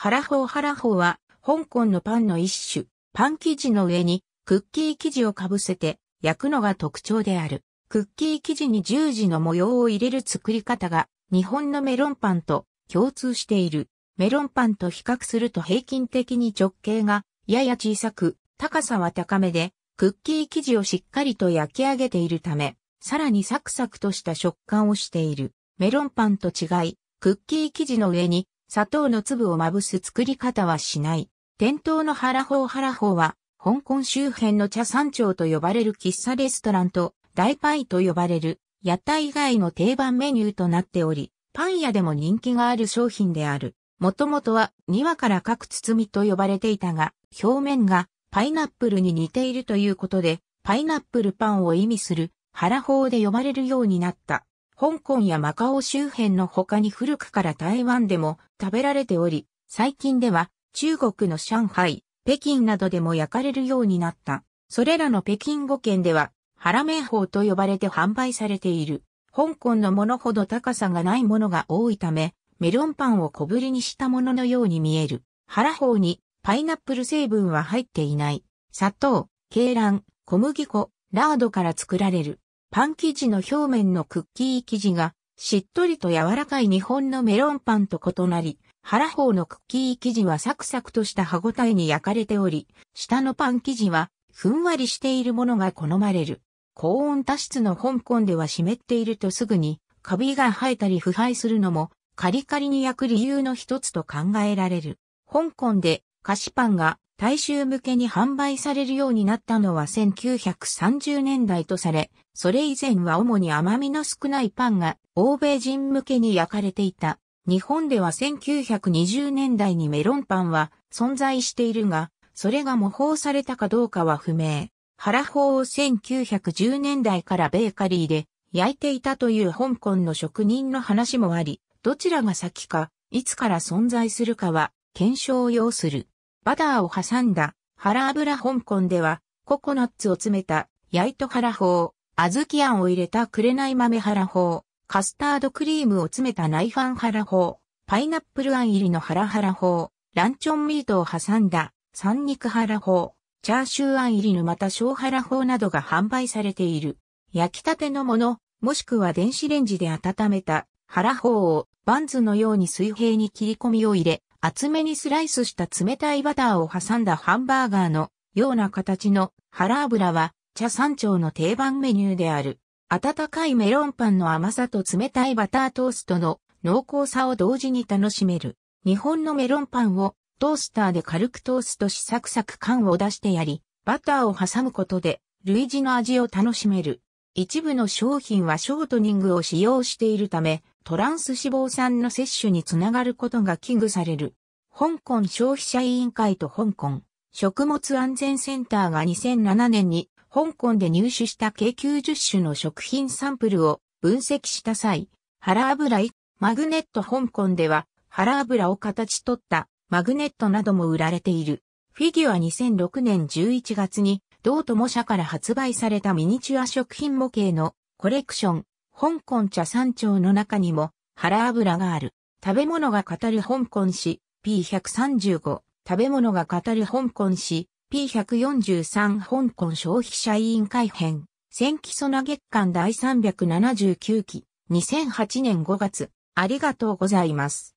ハラホーハラホーは、香港のパンの一種、パン生地の上にクッキー生地をかぶせて焼くのが特徴である。クッキー生地に十字の模様を入れる作り方が、日本のメロンパンと共通している。メロンパンと比較すると平均的に直径がやや小さく、高さは高めで、クッキー生地をしっかりと焼き上げているため、さらにサクサクとした食感をしている。メロンパンと違い、クッキー生地の上に砂糖の粒をまぶす作り方はしない。店頭のハラホーハラホーは、香港周辺の茶山町と呼ばれる喫茶レストランと、大パイと呼ばれる屋台以外の定番メニューとなっており、パン屋でも人気がある商品である。もともとは庭から各包みと呼ばれていたが、表面がパイナップルに似ているということで、パイナップルパンを意味する、ハラホーで呼ばれるようになった。香港やマカオ周辺の他に古くから台湾でも食べられており、最近では中国の上海、北京などでも焼かれるようになった。それらの北京語圏では、原名宝と呼ばれて販売されている。香港のものほど高さがないものが多いため、メロンパンを小ぶりにしたもののように見える。原宝にパイナップル成分は入っていない。砂糖、鶏卵、小麦粉、ラードから作られる。パン生地の表面のクッキー生地が、しっとりと柔らかい日本のメロンパンと異なり、腹方のクッキー生地はサクサクとした歯ごたえに焼かれており、下のパン生地はふんわりしているものが好まれる。高温多湿の香港では湿っているとすぐにカビが生えたり腐敗するのもカリカリに焼く理由の一つと考えられる。香港で菓子パンが大衆向けに販売されるようになったのは1930年代とされ、それ以前は主に甘みの少ないパンが欧米人向けに焼かれていた。日本では1920年代にメロンパンは存在しているが、それが模倣されたかどうかは不明。原法を1910年代からベーカリーで焼いていたという香港の職人の話もあり、どちらが先か、いつから存在するかは検証を要する。バターを挟んだ、腹油香港では、ココナッツを詰めた、焼いと腹法、小豆あんを入れた紅豆腹法、カスタードクリームを詰めたナイファン腹法、パイナップルあん入りの腹腹法、ランチョンミートを挟んだ、三肉腹法、チャーシューあん入りのまた小腹法などが販売されている。焼きたてのもの、もしくは電子レンジで温めた腹法をバンズのように水平に切り込みを入れ、厚めにスライスした冷たいバターを挟んだハンバーガーのような形の腹油は、茶山町の定番メニューである。温かいメロンパンの甘さと冷たいバタートーストの濃厚さを同時に楽しめる。日本のメロンパンをトースターで軽くトーストしサクサク感を出してやり、バターを挟むことで類似の味を楽しめる。一部の商品はショートニングを使用しているため、トランス脂肪酸の摂取につながることが危惧される。香港消費者委員会と香港食物安全センターが2007年に香港で入手した計90種の食品サンプルを分析した際、腹油いマグネット香港では腹油を形取ったマグネットなども売られている。フィギュア2006年11月に同友社から発売されたミニチュア食品模型のコレクション香港茶山町の中にも腹油がある。食べ物が語る香港市、P135。食べ物が語る香港市、P143 香港消費者委員会編。先期礎な月間第379期。2008年5月。ありがとうございます。